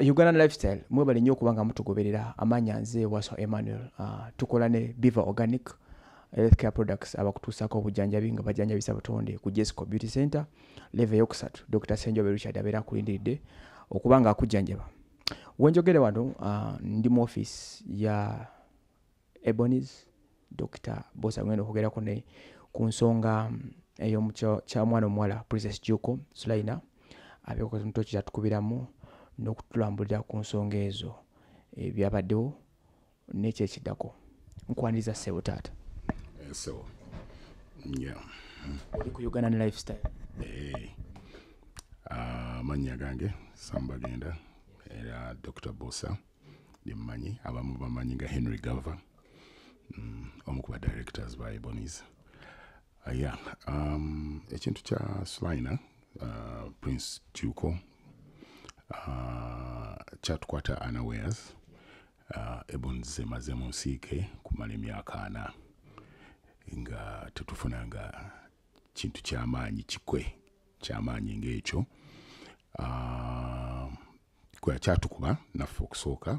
uh, ugandan lifestyle mwebali nyo okuba nga mutugoberera amanya nze waso emmanuel uh, ah, tukola ne biva organic healthcare products abakutuusako obujjanjabi nga bajjanjabisa butonde ku jessico beauty center leve yokusatu dr senjobe richard abeera akulindiridde okuba nga akujjanjaba wenjogere wano uh, ndi mu office ya ebonis dr bosa ngenda okugerako ne ku nsonga mm, eyomukyamwana omuwala princess juko sulaina abekokimuto kyatukubiramu n'okutulambulira ku nsonga ezo ebyabaddewo eh, nekyo ekiddako nkwaniriza sebo taata eh, oli ku uganda ne lifestyle eh, amannya gange sambagenda era dr bosa nemmanyi abamu bamanyi nga henry gover mm, omu kuba directors ba ebonies ya um, ekintu kya slina uh, prince tuko kyatukwata ah, anawares ah, ebunzemaze mu nsiike kumala emyaka ana nga tetufunanga kintu kyamaanyi kikwe kyamaanyi ngaekyo ah, kweyakyatukuba naffe okusooka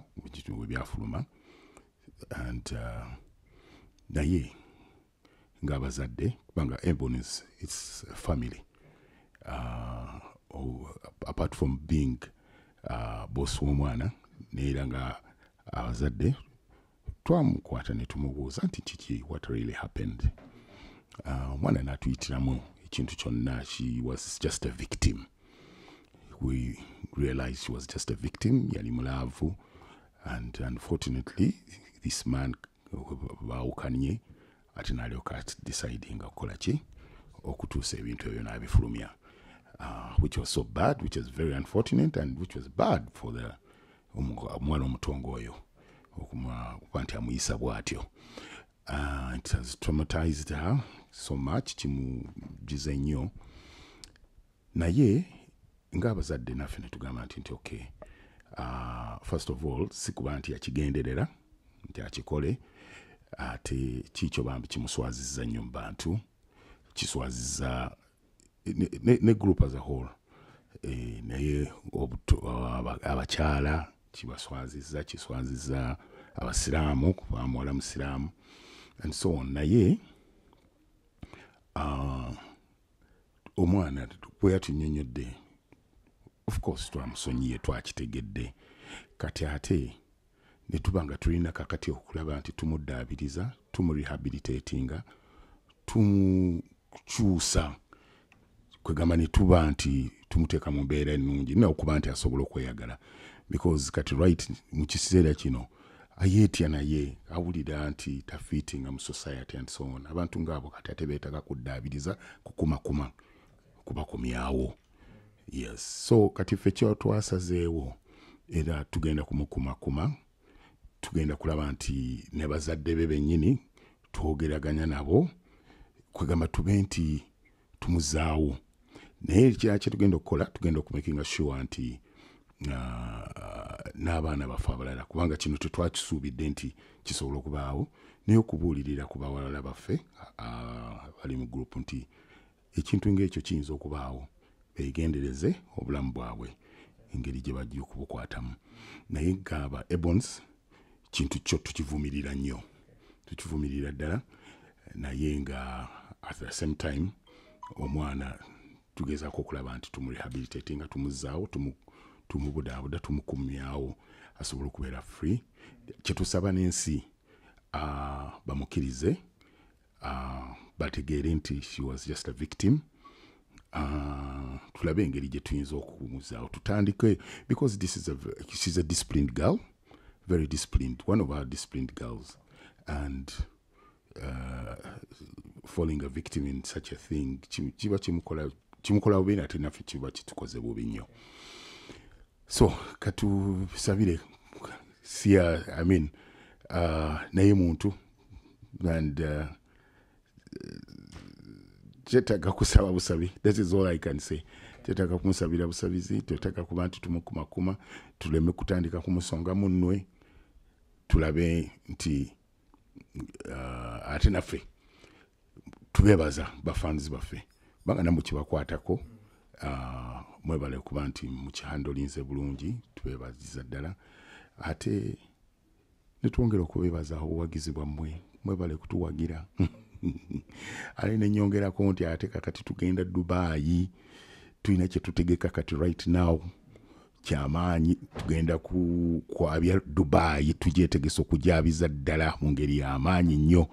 webyafuluma and naye ngaabazadde kubanga ebon is family apart from being Ah, bosi w'omwana neera nga abazadde ah, twamukwata ne tumubuuza nti kiki what really happened omwana ah, n'atuyitiramu ekintu kyonna she was just a victim we realize she was just a victim yali mulaavu and unfortunately this man baawukanye ate nalyoka decidinga kukola ki okutuusa ebintu ebyo n'abifulumya uh, which was so bad, which was very unfortunate, and which was bad for the omwana omutongo oyo okuba nti amuyisa bw'atyo uh, it has traumatized her so much kimugize nnyo naye ngaabazadde naffe netugamba nti nti ok uh, first of all sikuba nti yakigenderera nti akikole ate kikyo bambi kimuswazizza nnyo mu bantu kiswazizza ne, ne group as a whole e, naye abakyala kibaswaziza kiswaziza abasiraamu kubamuwala musiraamu and so on naye uh, omwana bweya tunyonyodde of course twamusonyiye twakitegedde kati ate ne tuba nga tulina kakati okulaba nti tumuddaabiriza tumurehabilitatinga tumukyusa kwegamba netuba nti tumuteeka mu mbeera enungi nina okuba nti asobola okweyagala because kati right mukiseera kino ayeetya naye awulira nti tafeetinga mu society and so on abantu ngaabo kati ate beetaga kuddaabiriza kukumakuma kubakomyawo yes so kati ffe kyatwasazeewo era tugenda kumukumakuma tugenda kulaba nti ne bazadde be bennyini twogeraganya nabo kwegamba tube nti tumuzaawo naye ekirala kyetugenda okukola tugenda okumakinga sure nti uh, n'abaana baffe abalala kubanga kino tetwakisuubidde nti kisobola okubaawo naye okubuulirira ku bawalala baffe bali uh, mu gurupu nti ekintu ngaekyo kiyinza okubaawo beegendereze obulamu bwabwe engeri gye bajja okubukwatamu naye gaaba ebons kintu kyo tukivumirira nnyo tukivumirira ddala naye nga at the same time omwana tugezako okulaba nti tumurehabilitate nga tumuzaawo tumubudaabuda tumukumyawo asobole okubeera free kyetusaba n'ensi uh, bamukkirize uh, bategeere nti she was just a victim uh, tulabe engeri gye tuyinza okumuzaawo tutandike because this is a, she's a disciplined girl very disciplined one of our disciplined girls and uh, falling a victim in such a thing kiba kimukola kimukola bubi nate naffe kiba kitukoze bubi nnyo so katusabire sia i mean uh, naye muntu and uh, tetaga kusaba busabi that is all i can say tetaga kumusabira busabizi tetaga kuba nti tumukumakuma tuleme kutandika kumusonga munwe tulabe nti uh, ate naffe tubebaza bafanzi baffe bangana mukibakwatako ah, mwebale kuba nti mukihandolinze bulungi tubebaziza ddala ate netwongera okubebaza obuwagizi bwammwe mwebale kutuwagira ale nenyongerako nti ate kakati tugenda dubaayi tulina kyetutegeka kati right now kyamaanyi tugenda kukwabya dubaayi tujetegesa okujabiza ddala mu ngeri yamaanyi nnyo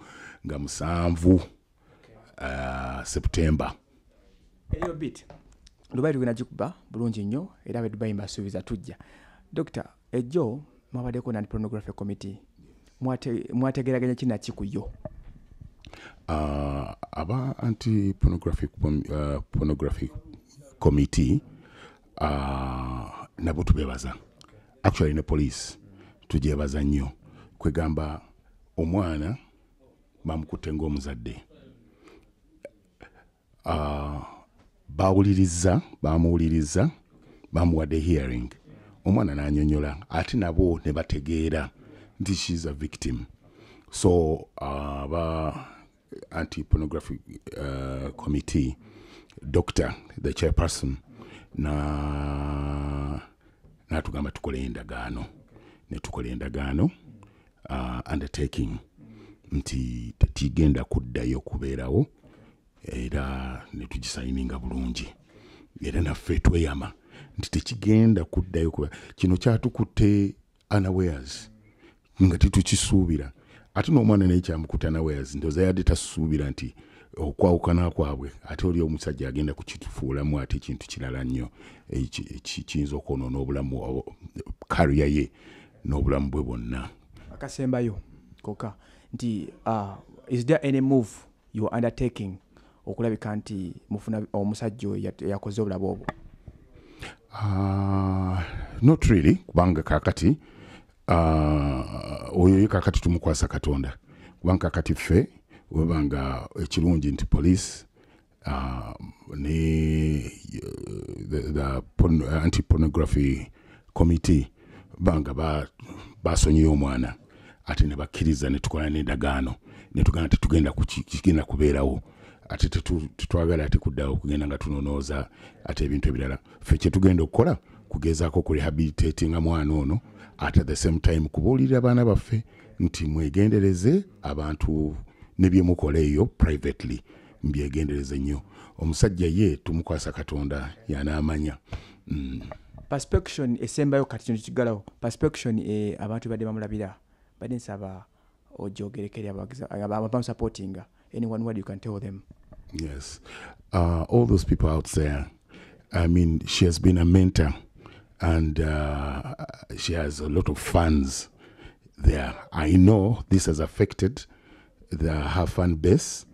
nga musanvu okay. uh, september eyo bit lubaire tugenda kikuba bulungi nnyo era bedubayimba asuubiza tujja dokita ejjo mwabaddeko nan pornography committee mwategeraganya kinakikuyo uh, ah, aba anti pornographic, uh, ah, pornographic committee uh, nabo tubebaza actually ne police tujebaza nnyo kwegamba omwana bamukutte ngaomuzadde uh, bawuliriza bamuwuliriza bamuwadde hearing omwana nanyonyola ate nabo ne bategeera nti shes a victim so aba uh, antipornographic uh, committee doctor the chairperson natugamba na tukole endagaano netukola endagaano uh, undertaking nti tigenda kuddayo kubeerawo era netugisayininga bulungi era naffe tweyama nti tekigenda kuddayo kuba kino kyatukutte anawares nga tetukisuubira ate n'omwana naye kyamukutte anawares ntoza yadde tasuubira nti okwawukana kwabwe ate oli omusajja agenda kukitufuulamu ate ekintu kirala nnyo kiyinza okwono n'obulamu kariya ye n'obulamu bwe bwonna akasembayo koka nti ah, is there any move you are undertaking okulabika nti mufuna omusajja oyo eyakoze obulaba obwo ah, not really kubanga kakati ah, oyo ye kakati tumukwasa katonda kubanga kakati ffe webanga ekirungi nti police ah, ne the anti pornography committee banga basonyeyo omwana ate nebakkiriza netukola nendagaano netugana tetugenda kugenda kubeerawo ate tetwagala ate kuddawo kugenda nga tunonooza ate ebintu ebirala ffe kyetugenda okukola kugezaako ku rehabilitati nga mwana ono ate the same time kubuulirira abaana baffe nti mwegendereze abantu nebyemukola eyo privately mbyegendereze nnyo omusajja ye tumukwasa katonda yanaamanya mm. perspection esembayo kati kino kigalawo perspection eh, abantu badde bamulabira badde nsaba ojogerekeri abamusupportinga any one word you can tell them Yes. Uh, all those people out there, I mean, she has been a mentor and uh, she has a lot of fans there. I know this has affected the, her fan base,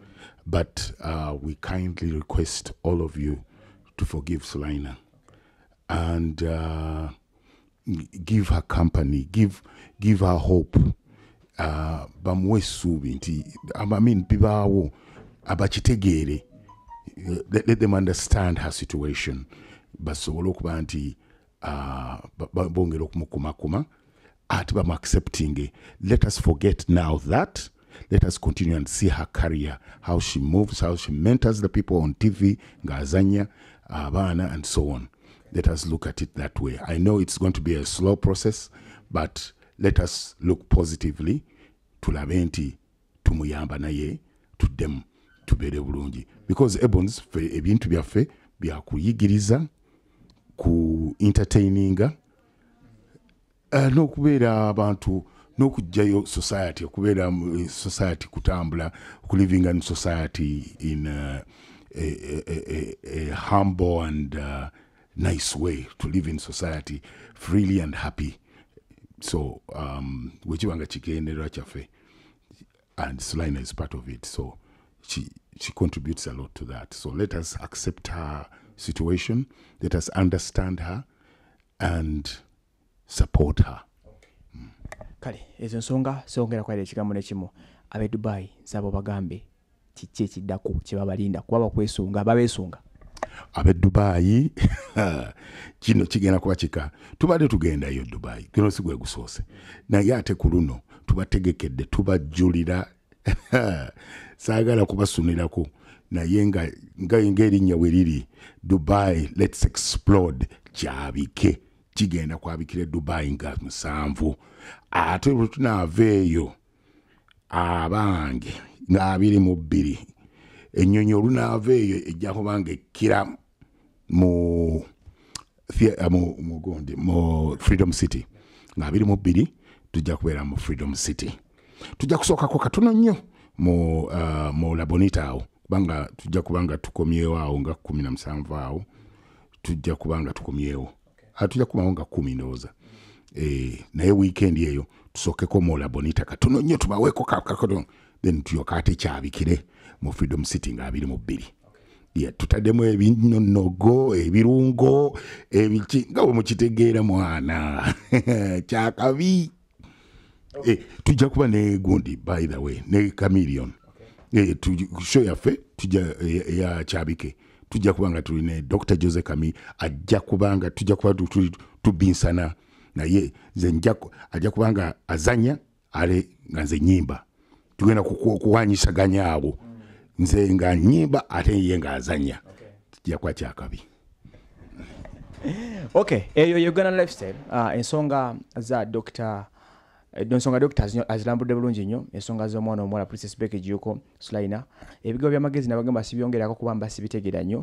but uh, we kindly request all of you to forgive Sulaina and uh, give her company, give give her hope. Uh, I mean, people abakitegere let them understand her situation basobole okuba nti ah, bongera okumukumakuma ate bamu let us forget now that let us continue and see her career how she moves how she mentors the people on tv ngaazanya abaana and so on let us look at it that way i know it's going to be a slow process but let us look positively tulabe nti tumuyamba naye tuddemu tubeere bulungi because ebons fe ebintu byaffe byakuyigiriza ku entertaininga eh, n'okubeera abantu nokujjayo society okubeera eh, society kutambula okuliving in society in a, a, a, a, a humble and uh, nice way to live in society freely and happy so um, bwekibanga kigendererwa kyaffe and sline is part of it so she she contributes a lot to that. So let us accept her situation, let us understand her and support her. Mm. kale ezo nsonga songera kwera ekigambo nekimu ab'e dubai nsaaba bagambe kiki ekiddako kye babalinda kuba bakwesunga babeesunga ab'e dubai kino kigenda kuba kika tubadde tugendayo dubai guno si gwe gusoose naye ate ku luno tubategekedde tubajjulira saagala kubasunirako naye ngaerinnya we riri dubai lets explode kyabike kigenda kwabikira edubai nga musanvu ate lwetunaava eyo abange ngaabiri mu bbiri enyonyi olunaava eyo ejja kubanga ekkira mugundi mu freedom city ngaabiri mu bbiri tujja kubeera mu freedom city tujja kusookako katono nnyo mu uh, labonita awo kubanga tujja kubanga tukomyewo awo nga kumi na musanvu awo tujja kubanga tukomyewo ah, tujja kumawo nga kumi ndowooza e, naye wiikendi eyo tusookeko mu labonita katono nnyo tubaweeko kakatono then tuyoka ate kyabikire mu freedom city nga abiri mu bbiri tutaddemu ebinyonogo ebirungo ebiki nga bwe mukitegeera mwana kyakabi okay. eh, tujja kuba ne gundi by the way ne camilion okay. eh, sho yaffe eh, ya kyabike tujja kuba nga tuline dr jose kami ajja kubanga tujja kuba tubinsana naye ajja kubanga azanya ale nga nze nyimba tugenda kuwanyisaganya abo mm. nze nga nyimba ate ye nga azanya tujja kuba kyakabi ok eyo uganda lifestyle uh, ensonga za dr ensonga doctors azirambudde bulungi nnyo ensonga z'omwana omuwala princess bek ejuko sulina ebigabo byamagezi nabagamba sibyongerako kuba mba sibitegera nnyo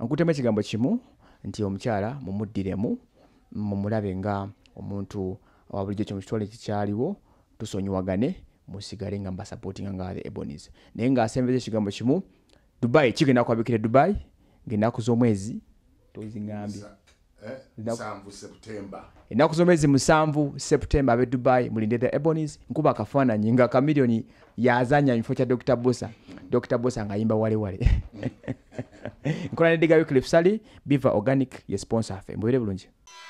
nkutemu ekigambo kimu nti omukyala mumuddiremu mumulabe nga omuntu wabulijjo kyo mukitwale kikyaliwo tusonyiwagane musigale nga mbasapotinga nga ebonis naye ngaasembeza ekigambo kimu dubai kigenda kwabikira e dubai ngaennaku z'omwezi tozigambye Eh? ennaku z'omwezi musanvu septemba ab'e dubai mulinde the ebonies nkuba akafaananyi nga kamiliyoni yazanya mifo kya dr bosa dr bosa ngaayimba walewale nkola nediga wiklifsali biva organic ye sponsor fe mubere bulungi mm.